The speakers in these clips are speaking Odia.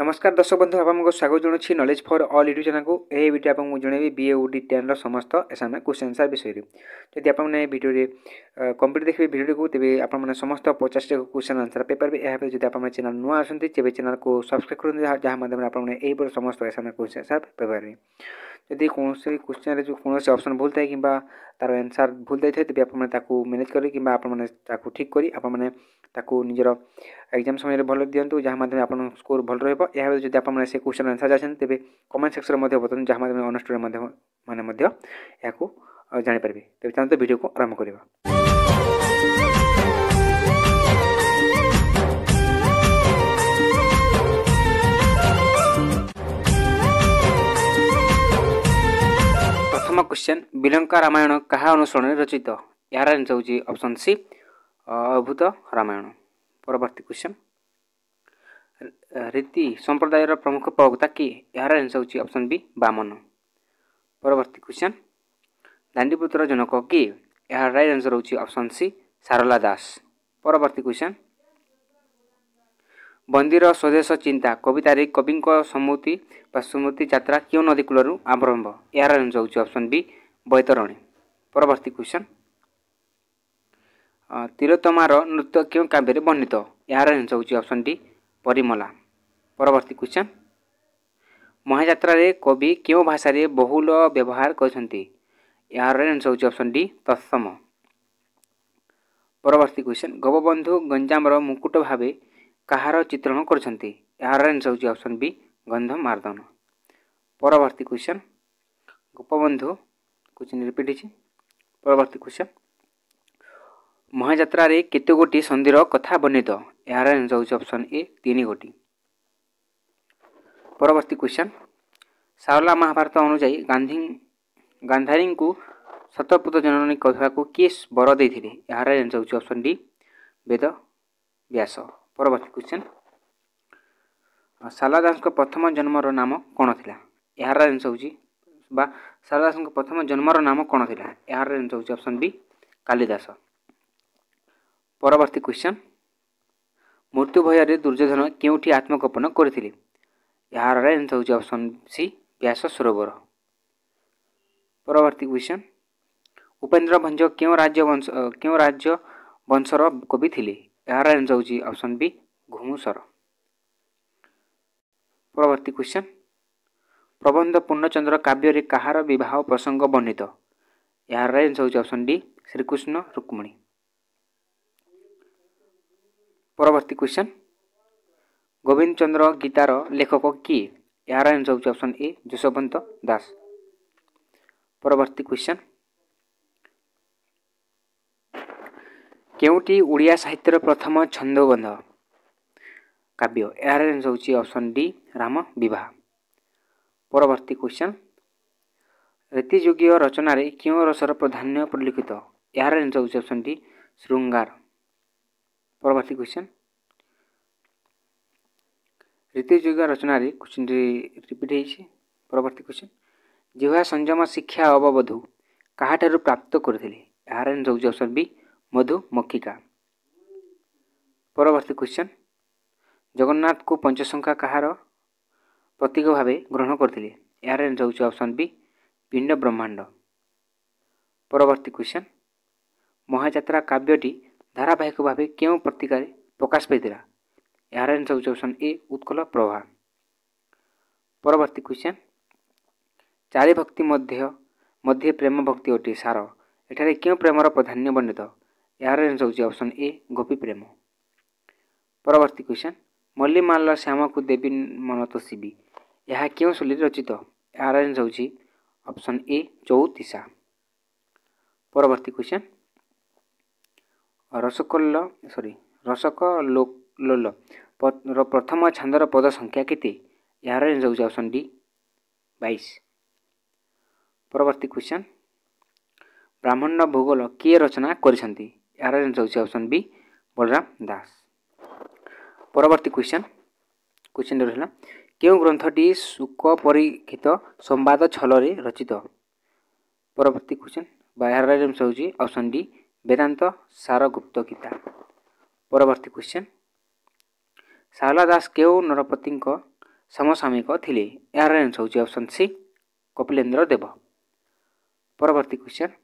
ନମସ୍କାର ଦର୍ଶକ ବନ୍ଧୁ ଆପଣଙ୍କୁ ସ୍ୱାଗତ ଜଣାଉଛି ନଲେଜ୍ ଫର୍ ଅଲ୍ ୟୁଟ୍ୟୁବ୍ ଚ୍ୟାନେଲ୍କୁ ଏହି ଭିଡ଼ିଓ ଆପଣଙ୍କୁ ଜଣେଇବି ବି ଏ ଡି ଟେନ୍ର ସମସ୍ତ ଏସାମେ କ୍ୱେଶ୍ଚନ୍ ଆନ୍ସର୍ ବିଷୟରେ ଯଦି ଆପଣମାନେ ଭିଡ଼ିଓରେ କମ୍ପ୍ଲିଟ୍ ଦେଖିବେ ଭିଡ଼ିଓଟିକୁ ତେବେ ଆପଣମାନେ ସମସ୍ତ ପଚାଶଟି କ୍ୱେଶ୍ଚନ୍ ଆନ୍ସର୍ ପାଇପାରିବେ ଏହା ପରେ ଯଦି ଆପଣମାନେ ଚ୍ୟାନେଲ୍ ନୂଆ ଆସନ୍ତି ତେବେ ଚ୍ୟାନେଲ୍କୁ ସବସ୍କ୍ରାଇବ୍ କରନ୍ତୁ ଯାହା ମାଧ୍ୟମରେ ଆପଣମାନେ ଏହିପରି ସମସ୍ତ ଏସାମେ କ୍ୱେଶ୍ଚନ୍ ଆନ୍ସର୍ ପାଇପାରିବେ ଯଦି କୌଣସି କୋଶ୍ଚିନ୍ରେ ଯେଉଁ କୌଣସି ଅପସନ୍ ଭୁଲ ଥାଏ କିମ୍ବା ତା'ର ଏନ୍ସାର୍ ଭୁଲ ଦେଇଥାଏ ତେବେ ଆପଣମାନେ ତାକୁ ମ୍ୟାନେଜ୍ କରି କିମ୍ବା ଆପଣମାନେ ତାକୁ ଠିକ୍ କରି ଆପଣମାନେ ତାକୁ ନିଜର ଏକ୍ଜାମ୍ ସମୟରେ ଭଲ ଦିଅନ୍ତୁ ଯାହା ମାଧ୍ୟମରେ ଆପଣଙ୍କ ସ୍କୋର୍ ଭଲ ରହିବ ଏହା ଯଦି ଆପଣମାନେ ସେ କୋଶ୍ଚିନ୍ର ଆନ୍ସର୍ ଜାଣିଛନ୍ତି ତେବେ କମେଣ୍ଟ ସେକ୍ସନ୍ରେ ମଧ୍ୟ ବତାନ୍ତୁ ଯାହା ମାଧ୍ୟମରେ ଅନ୍ୟ ଷ୍ଟୁଡ଼େଣ୍ଟ ମଧ୍ୟ ମାନେ ମଧ୍ୟ ଏହାକୁ ଜାଣିପାରିବେ ତେବେ ଚାଲନ୍ତୁ ଭିଡ଼ିଓକୁ ଆରମ୍ଭ କରିବା ପ୍ରଥମ କ୍ୱେଶ୍ଚନ୍ ବିଲଙ୍କା ରାମାୟଣ କାହା ଅନୁସରଣରେ ରଚିତ ଏହାର ଆନ୍ସର୍ ହେଉଛି ଅପସନ୍ ସି ଅଭୂତ ରାମାୟଣ ପରବର୍ତ୍ତୀ କ୍ୱେଶ୍ଚନ୍ ରୀତି ସମ୍ପ୍ରଦାୟର ପ୍ରମୁଖ ପ୍ରବକ୍ତା କି ଏହାର ଆନ୍ସର୍ ହେଉଛି ଅପସନ୍ ବି ବାମନ ପରବର୍ତ୍ତୀ କ୍ୱେଶ୍ଚନ୍ ଦାଣ୍ଡିପୁତ୍ର ଜନକ କି ଏହାର ରାଇଟ୍ ଆନ୍ସର୍ ହେଉଛି ଅପସନ୍ ସି ସାରଲା ଦାସ ପରବର୍ତ୍ତୀ କ୍ୱେଶ୍ଚନ୍ ବନ୍ଦୀର ସ୍ୱଦେଶ ଚିନ୍ତା କବିତାରେ କବିଙ୍କ ସ୍ମୃତି ବା ସ୍ମୃତି ଯାତ୍ରା କେଉଁ ନଦୀ କୂଳରୁ ଆରମ୍ଭ ଏହାର ଆନ୍ସର୍ ହେଉଛି ଅପସନ୍ ବି ବୈତରଣୀ ପରବର୍ତ୍ତୀ କ୍ୱେଶ୍ଚନ୍ ତିରୋତମାର ନୃତ୍ୟ କେଉଁ କାବ୍ୟରେ ବର୍ଣ୍ଣିତ ଏହାର ଆନ୍ସର୍ ହେଉଛି ଅପସନ୍ ଡି ପରିମଳା ପରବର୍ତ୍ତୀ କ୍ୱେଶ୍ଚନ୍ ମହାଯାତ୍ରାରେ କବି କେଉଁ ଭାଷାରେ ବହୁଳ ବ୍ୟବହାର କରିଛନ୍ତି ଏହାର ଆନ୍ସର୍ ହେଉଛି ଅପସନ୍ ଡି ତତ୍ସମ ପରବର୍ତ୍ତୀ କ୍ୱେଶ୍ଚନ୍ ଗୋପବନ୍ଧୁ ଗଞ୍ଜାମର ମୁକୁଟ ଭାବେ କାହାର ଚିତ୍ରଣ କରିଛନ୍ତି ଏହାର ଆନ୍ସର ହେଉଛି ଅପସନ୍ ବି ଗନ୍ଧ ଗନ୍ଧମାର୍ଦ୍ଦନ ପରବର୍ତ୍ତୀ କ୍ୱେଶ୍ଚନ୍ ଗୋପବନ୍ଧୁ କ୍ୱେଶ୍ଚିନ୍ ରିପିଟ୍ ହେଇଛି ପରବର୍ତ୍ତୀ କ୍ୱେଶ୍ଚନ୍ ମହାଯାତ୍ରାରେ କେତେ ଗୋଟି ସନ୍ଧିର କଥା ବର୍ଣ୍ଣିତ ଏହାର ଆନ୍ସର ହେଉଛି ଅପସନ୍ ଏ ତିନି ଗୋଟି ପରବର୍ତ୍ତୀ କ୍ୱେଶ୍ଚନ୍ ସାରଲା ମହାଭାରତ ଅନୁଯାୟୀ ଗାନ୍ଧୀ ଗାନ୍ଧାରୀଙ୍କୁ ଶତପୁତ ଜନନୀ କହିବାକୁ କିଏ ବର ଦେଇଥିଲେ ଏହାର ଆନ୍ସର ହେଉଛି ଅପସନ୍ ଡି ବେଦ ବ୍ୟାସ ପରବର୍ତ୍ତୀ କ୍ୱେଶ୍ଚିନ୍ ସାରଳାଦାସଙ୍କ ପ୍ରଥମ ଜନ୍ମର ନାମ କ'ଣ ଥିଲା ଏହାର ଜିନିଷ ହେଉଛି ବା ସାରଳାଦାସଙ୍କ ପ୍ରଥମ ଜନ୍ମର ନାମ କ'ଣ ଥିଲା ଏହାର ଜିନିଷ ହେଉଛି ଅପସନ୍ ବି କାଳିଦାସ ପରବର୍ତ୍ତୀ କ୍ୱେଶ୍ଚିନ୍ ମୃତ୍ୟୁ ଭୟରେ ଦୁର୍ଯ୍ୟୋଧନ କେଉଁଠି ଆତ୍ମଗୋପନ କରିଥିଲେ ଏହାର ଜିନିଷ ହେଉଛି ଅପସନ୍ ସି ବ୍ୟାସ ସରୋବର ପରବର୍ତ୍ତୀ କ୍ୱେଶ୍ଚିନ୍ ଉପେନ୍ଦ୍ର ଭଞ୍ଜ କେଉଁ ରାଜ୍ୟ ବଂଶ କେଉଁ ରାଜ୍ୟ ବଂଶର କବି ଥିଲେ ଏହାର ଆନ୍ସର୍ ହେଉଛି ଅପସନ୍ ବି ଘୁମୁସର ପରବର୍ତ୍ତୀ କ୍ୱେଶ୍ଚନ୍ ପ୍ରବନ୍ଧ ପୂର୍ଣ୍ଣଚନ୍ଦ୍ର କାବ୍ୟରେ କାହାର ବିବାହ ପ୍ରସଙ୍ଗ ବର୍ଣ୍ଣିତ ଏହାର ଆନ୍ସର୍ ହେଉଛି ଅପସନ୍ ଡି ଶ୍ରୀକୃଷ୍ଣ ରୁକ୍ମିଣୀ ପରବର୍ତ୍ତୀ କ୍ୱେଶ୍ଚନ୍ ଗୋବିନ୍ଦ ଚନ୍ଦ୍ର ଗୀତାର ଲେଖକ କିଏ ଏହାର ଆନ୍ସର୍ ହେଉଛି ଅପସନ୍ ଏ ଯଶୋବନ୍ତ ଦାସ ପରବର୍ତ୍ତୀ କ୍ୱେଶ୍ଚନ୍ କେଉଁଟି ଓଡ଼ିଆ ସାହିତ୍ୟର ପ୍ରଥମ ଛନ୍ଦବନ୍ଧ କାବ୍ୟ ଏହାର ଜିନିଷ ହେଉଛି ଅପସନ୍ ଡି ରାମ ବିବାହ ପରବର୍ତ୍ତୀ କ୍ୱେଶ୍ଚନ୍ ରୀତିଯୋଗ୍ୟ ରଚନାରେ କେଉଁ ରସର ପ୍ରାଧାନ୍ୟ ପରିଲିଖିତ ଏହାର ଜିନିଷ ହେଉଛି ଅପସନ୍ ଡି ଶୃଙ୍ଗାର ପରବର୍ତ୍ତୀ କ୍ୱେଶ୍ଚନ୍ ରୀତିଯୋଗ୍ୟ ରଚନାରେ କୋଶ୍ଚିନ୍ଟି ରିପିଟ୍ ହେଇଛି ପରବର୍ତ୍ତୀ କ୍ୱେଶ୍ଚନ୍ ଜିହ୍ୱା ସଂଯମ ଶିକ୍ଷା ଅବବଧୁ କାହାଠାରୁ ପ୍ରାପ୍ତ କରିଥିଲେ ଏହାର ଜିନିଷ ହେଉଛି ଅପସନ୍ ବି ମଧୁମକ୍ଷିକା ପରବର୍ତ୍ତୀ କ୍ୱେଶ୍ଚନ୍ ଜଗନ୍ନାଥକୁ ପଞ୍ଚସଂଖ୍ୟା କାହାର ପ୍ରତୀକ ଭାବେ ଗ୍ରହଣ କରିଥିଲେ ଏହାର ରହୁଛି ଅପସନ୍ ବି ପିଣ୍ଡ ବ୍ରହ୍ମାଣ୍ଡ ପରବର୍ତ୍ତୀ କ୍ୱେଶ୍ଚନ୍ ମହାଯାତ୍ରା କାବ୍ୟଟି ଧାରାବାହିକ ଭାବେ କେଉଁ ପ୍ରତୀକାରେ ପ୍ରକାଶ ପାଇଥିଲା ଏହାର ହେଉଛି ଅପସନ୍ ଏ ଉତ୍କଳ ପ୍ରଭା ପରବର୍ତ୍ତୀ କ୍ୱେଶ୍ଚନ୍ ଚାରିଭକ୍ତି ମଧ୍ୟ ମଧ୍ୟ ପ୍ରେମ ଭକ୍ତି ଅଟେ ସାର ଏଠାରେ କେଉଁ ପ୍ରେମର ପ୍ରାଧାନ୍ୟ ବର୍ଣ୍ଣିତ ଏହାର ଏନ୍ସର୍ ହେଉଛି ଅପସନ୍ ଏ ଗୋପୀ ପ୍ରେମ ପରବର୍ତ୍ତୀ କ୍ୱେଶ୍ଚନ୍ ମଲ୍ଲିମାଲା ଶ୍ୟାମକୁ ଦେବୀ ମନତ ଶିବି ଏହା କେଉଁ ଶୈଳୀ ରଚିତ ଏହାର ଏନ୍ସର୍ ହେଉଛି ଅପସନ୍ ଏ ଚଉତିଶା ପରବର୍ତ୍ତୀ କ୍ୱେଶ୍ଚନ୍ ରସକଲ ସରି ରସକ ଲୋଲ ର ପ୍ରଥମ ଛାନ୍ଦର ପଦ ସଂଖ୍ୟା କେତେ ଏହାର ଏନ୍ସର୍ ହେଉଛି ଅପସନ୍ ଡି ବାଇଶ ପରବର୍ତ୍ତୀ କ୍ୱେଶ୍ଚନ୍ ବ୍ରାହ୍ମଣ୍ୟ ଭୂଗୋଳ କିଏ ରଚନା କରିଛନ୍ତି ଏହାର ଆନ୍ସର୍ ହେଉଛି ଅପ୍ସନ୍ ବି ବଳରାମ ଦାସ ପରବର୍ତ୍ତୀ କ୍ୱେଶ୍ଚନ୍ କ୍ୱେଶ୍ଚନ୍ ରହିଲା କେଉଁ ଗ୍ରନ୍ଥଟି ଶୁକ ପରୀକ୍ଷିତ ସମ୍ବାଦ ଛଲରେ ରଚିତ ପରବର୍ତ୍ତୀ କ୍ୱେଶ୍ଚନ୍ ବା ଏହାର ଆନ୍ସର୍ ହେଉଛି ଅପ୍ସନ୍ ଡି ବେଦାନ୍ତ ସାର ଗୁପ୍ତ ଗୀତା ପରବର୍ତ୍ତୀ କ୍ୱେଶ୍ଚନ୍ ସାରଳା ଦାସ କେଉଁ ନରପତିଙ୍କ ସମସାମୟିକ ଥିଲେ ଏହାର ଆନ୍ସର୍ ହେଉଛି ଅପ୍ସନ୍ ସି କପିଲେନ୍ଦ୍ର ଦେବ ପରବର୍ତ୍ତୀ କ୍ୱେଶ୍ଚନ୍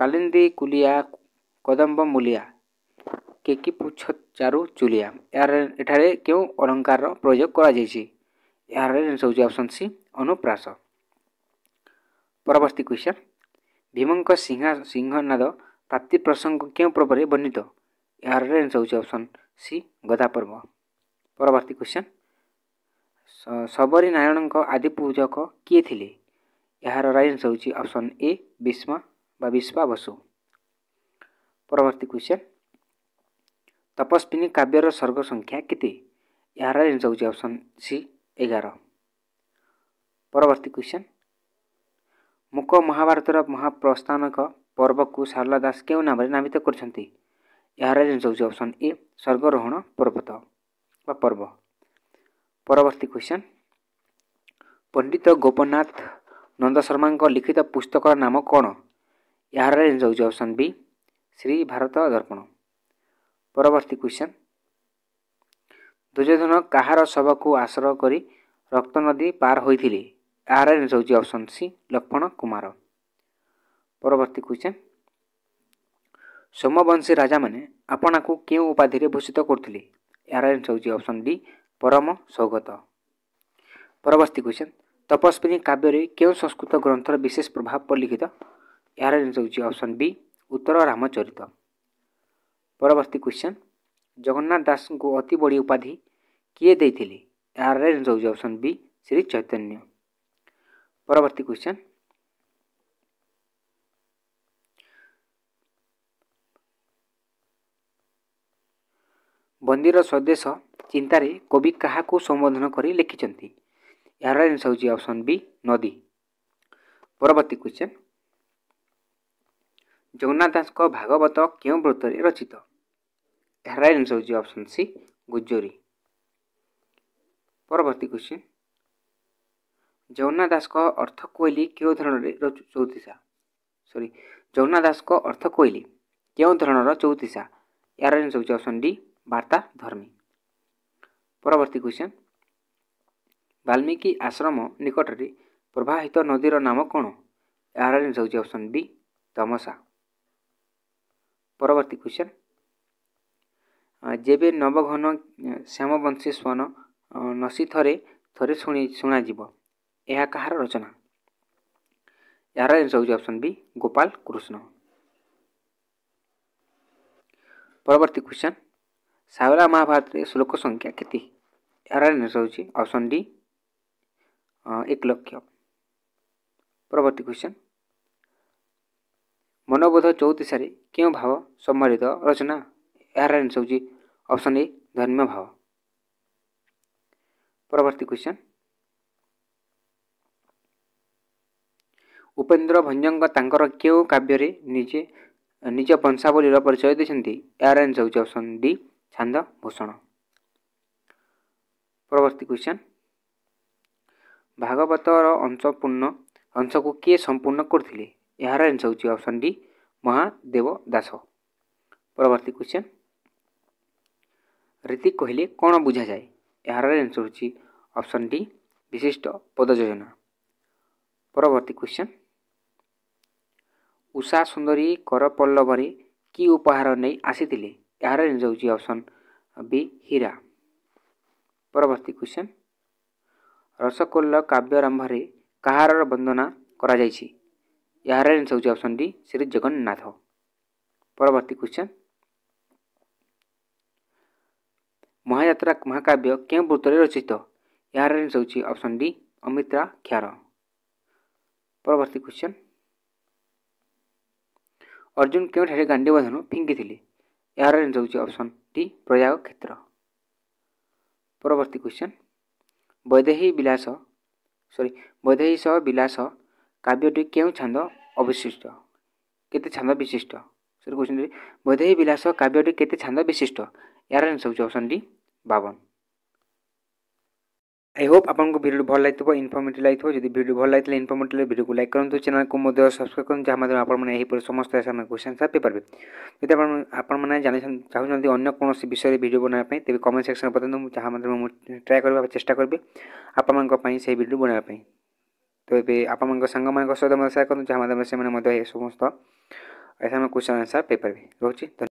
କାଲିନ୍ଦି କୁଲିଆ କଦମ୍ବ ମୂଲିଆ କେକି ପୁଚ୍ଛ ଚାରୁ ଚୁଲିଆ ଏହାର ଏଠାରେ କେଉଁ ଅଳଙ୍କାରର ପ୍ରୟୋଗ କରାଯାଇଛି ଏହାର ଜିନିଷ ହେଉଛି ଅପସନ୍ ସି ଅନୁପ୍ରାସ ପରବର୍ତ୍ତୀ କ୍ୱେଶ୍ଚନ୍ ଭୀମଙ୍କ ସିଂହା ସିଂହନାଦ ପ୍ରାପ୍ତି ପ୍ରସଙ୍ଗ କେଉଁ ପର୍ବରେ ବର୍ଣ୍ଣିତ ଏହାର ଜିନିଷ ହେଉଛି ଅପସନ୍ ସି ଗଦା ପର୍ବ ପରବର୍ତ୍ତୀ କ୍ୱେଶ୍ଚନ୍ ଶବରୀ ନାରାୟଣଙ୍କ ଆଦି ପୂଜକ କିଏ ଥିଲେ ଏହାର ରାଇନ୍ସ ହେଉଛି ଅପସନ୍ ଏ ବିଷ୍ମ বা বিশ্বা বসু পরবর্তী কোশ্চেন তপস্বিনী কাব্যর সর্গ সংখ্যা কেতে এর জিনিস হচ্ছে অপশন সি এগার পরবর্তী কোশ্চেন মুক মহাভারতর মহাপ্রস্থানক পর্বক সারলা দাস কেউ নামে নামিত করছেন এর জিনিস হচ্ছে অপশন এ স্বর্গরোহণ পর্বত বা পর্ব পরবর্তী কোশ্চেন পণ্ডিত গোপনাথ নন্দ শর্মা লিখিত পুস্তকর নাম কোণ ଏହାର ହେଉଛି ଅପସନ୍ ବି ଶ୍ରୀ ଭାରତ ଦର୍ପଣ ପରବର୍ତ୍ତୀ କ୍ୱେଶ୍ଚନ୍ ଦୁର୍ଯ୍ୟଧନ କାହାର ଶବକୁ ଆଶ୍ରୟ କରି ରକ୍ତ ନଦୀ ପାର ହୋଇଥିଲେ ଏହାର ହେଉଛି ଅପସନ୍ ସି ଲକ୍ଷ୍ମଣ କୁମାର ପରବର୍ତ୍ତୀ କ୍ୱେଶ୍ଚନ୍ ସୋମବଂଶୀ ରାଜାମାନେ ଆପଣାକୁ କେଉଁ ଉପାଧିରେ ଭୂଷିତ କରୁଥିଲେ ଏହାର ହେଉଛି ଅପସନ୍ ବି ପରମ ସ୍ୱଗତ ପରବର୍ତ୍ତୀ କ୍ୱେଶ୍ଚନ୍ ତପସ୍ୱିନୀ କାବ୍ୟରେ କେଉଁ ସଂସ୍କୃତ ଗ୍ରନ୍ଥର ବିଶେଷ ପ୍ରଭାବ ପରିଲିଖିତ यार यहाँ जिन्स ऑप्शन बी उत्तर रामचरित परवर्ती क्वेसन जगन्नाथ दास को अति बड़ी उपाधि यार दिएर जिन्स ऑप्शन बी श्री चैतन्य परवर्ती क्वन बन्दिर स्वदेश चिन्तार कवि को काहान चाहिँ यहाँ जिन्स ऑप्शन बी नदी परवर्ती क्वेन जगन्नास भागवत के व्रतरले रचित यहाँ जिन्स हुन्छ अप्सन सि गुजरी पवर्ती क्वन जगुना दासको अर्थकइली केही धर चौतिसरी जगुना दासको अर्थकइली के धर चौतिस चौतीसा जिन्स हुन्छ अप्सन डी वार्ता धर्मी परती क्वन वाल्मिकी आश्रम निकटा प्रवाहित नदी र नाम कन् यहाँ जिन्स अप्सन वि तमसा वर्ती क्वन जब नवघन श्यमवंशी स्वन नसी थो थोर शुणज यहाँ कहाँ रचना यहाँ एन्सर हौ अप्सन वि गोपाल कृष्ण परवर्ती क्वेसन सावरा महाभारत श्लोकसङ्ख्या कति या ऑप्शन डी अप्सन डि परवर्ती क्वेसन ମନୋବୋଧ ଚଉତିଶାରେ କେଉଁ ଭାବ ସମ୍ମାନିତ ରଚନା ଏହାର ଆନ୍ସର୍ ହେଉଛି ଅପସନ୍ ଏ ଧର୍ମ ଭାବ ପରବର୍ତ୍ତୀ କ୍ୱେଶ୍ଚନ୍ ଉପେନ୍ଦ୍ର ଭଞ୍ଜଙ୍କ ତାଙ୍କର କେଉଁ କାବ୍ୟରେ ନିଜେ ନିଜ ବଂଶାବଳୀର ପରିଚୟ ଦେଇଛନ୍ତି ଏହାର ଆନ୍ସର୍ ହେଉଛି ଅପସନ୍ ଡି ଛାନ୍ଦ ଭୂଷଣ ପରବର୍ତ୍ତୀ କ୍ୱେଶ୍ଚନ୍ ଭାଗବତର ଅଂଶପୂର୍ଣ୍ଣ ଅଂଶକୁ କିଏ ସମ୍ପୂର୍ଣ୍ଣ କରୁଥିଲେ यहाँ एन्सर हुन्छ ऑप्शन डी महादेव दासी क्वेसन रित कहिले बुझा बुझाए यहाँ एन्सर हुन्छ ऑप्शन डी विशिष्ट पद जोजना पवर्ती क्वेसन उषा सुन्दरी करपल्लभरे कि उपहार नै आसिए यहाँ एन्सर हुन्छ अप्सन वि हिरावर्ती क्वेसन रसकल्ल कव्यारम्भले करा र वन्दनाइन्छ ଏହାର ଆନ୍ସର୍ ହେଉଛି ଅପସନ୍ ଡି ଶ୍ରୀ ଜଗନ୍ନାଥ ପରବର୍ତ୍ତୀ କ୍ୱେଶ୍ଚନ୍ ମହାଯାତ୍ରା ମହାକାବ୍ୟ କେଉଁ ବୃତ୍ତରେ ରଚିତ ଏହାର ଆନ୍ସର୍ ହେଉଛି ଅପସନ୍ ଡି ଅମିତ୍ରା କ୍ଷାର ପରବର୍ତ୍ତୀ କ୍ୱେଶ୍ଚନ୍ ଅର୍ଜୁନ କେଉଁଠାରେ ଗାଣ୍ଡିବଧନ ଫିଙ୍ଗିଥିଲେ ଏହାର ଆନ୍ସର୍ ହେଉଛି ଅପସନ୍ ଡି ପ୍ରୟାଗ କ୍ଷେତ୍ର ପରବର୍ତ୍ତୀ କ୍ୱେଶ୍ଚନ୍ ବୈଦେହୀ ବିଳାସ ସରି ବୈଦେହୀ ସହ ବିଳାସ କାବ୍ୟଟି କେଉଁ ଛାନ୍ଦ ଅବିଶିଷ୍ଟ କେତେ ଛାନ୍ଦ ବିଶିଷ୍ଟ ସେଠି କହୁଛନ୍ତି ବୈଦେହୀ ବିଳାସ କାବ୍ୟଟି କେତେ ଛାନ୍ଦ ବିଶିଷ୍ଟ ଏହାର ଆନ୍ସର୍ ହେଉଛି ଅପସନ୍ ଡି ବାବନ ଆଇ ହୋପ୍ ଆପଣଙ୍କୁ ଭିଡ଼ିଓ ଭଲ ଲାଗିଥିବ ଇନଫର୍ମେଟିଭ୍ ଲାଗିଥିବ ଯଦି ଭିଡ଼ିଓ ଭଲ ଲାଗିଥିଲା ଇନଫର୍ମେଟିଭ୍ ଭିଡ଼ିଓକୁ ଲାଇକ୍ କରନ୍ତୁ ଚ୍ୟାନେଲ୍କୁ ମଧ୍ୟ ସବସ୍କ୍ରାଇବ୍ କରନ୍ତୁ ଯାହା ମାଧ୍ୟମରେ ଆପଣମାନେ ଏହିପରି ସମସ୍ତ ଆମେ କ୍ୱେଶ୍ଚନ୍ ସାର୍ ପାଇପାରିବେ ଯଦି ଆପଣ ଆପଣମାନେ ଜାଣି ଚାହୁଁଛନ୍ତି ଅନ୍ୟ କୌଣସି ବିଷୟରେ ଭିଡ଼ିଓ ବନାଇବା ପାଇଁ ତେବେ କମେଣ୍ଟ ସେକ୍ସନ୍ରେ ବତାନ୍ତୁ ମୁଁ ଯାହା ମାଧ୍ୟମରେ ମୁଁ ଟ୍ରାଏ କରିବାକୁ ଚେଷ୍ଟା କରିବି ଆପଣମାନଙ୍କ ପାଇଁ ସେହି ଭିଡ଼ିଓ ବନାଇବା ପାଇଁ ତ ଏବେ ଆପଣମାନଙ୍କ ସାଙ୍ଗମାନଙ୍କ ସହିତ ମଧ୍ୟ ସେୟାର କରନ୍ତୁ ଯାହା ମାଧ୍ୟମରେ ସେମାନେ ମଧ୍ୟ ଏ ସମସ୍ତ ଏସା ଆମେ କ୍ୱେଶ୍ଚନ୍ ଆନ୍ସର୍ ପାଇପାରିବେ ରହୁଛି